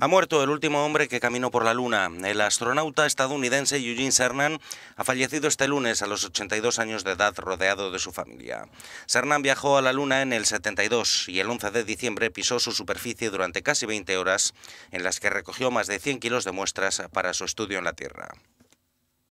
Ha muerto el último hombre que caminó por la Luna. El astronauta estadounidense Eugene Cernan ha fallecido este lunes a los 82 años de edad rodeado de su familia. Cernan viajó a la Luna en el 72 y el 11 de diciembre pisó su superficie durante casi 20 horas en las que recogió más de 100 kilos de muestras para su estudio en la Tierra.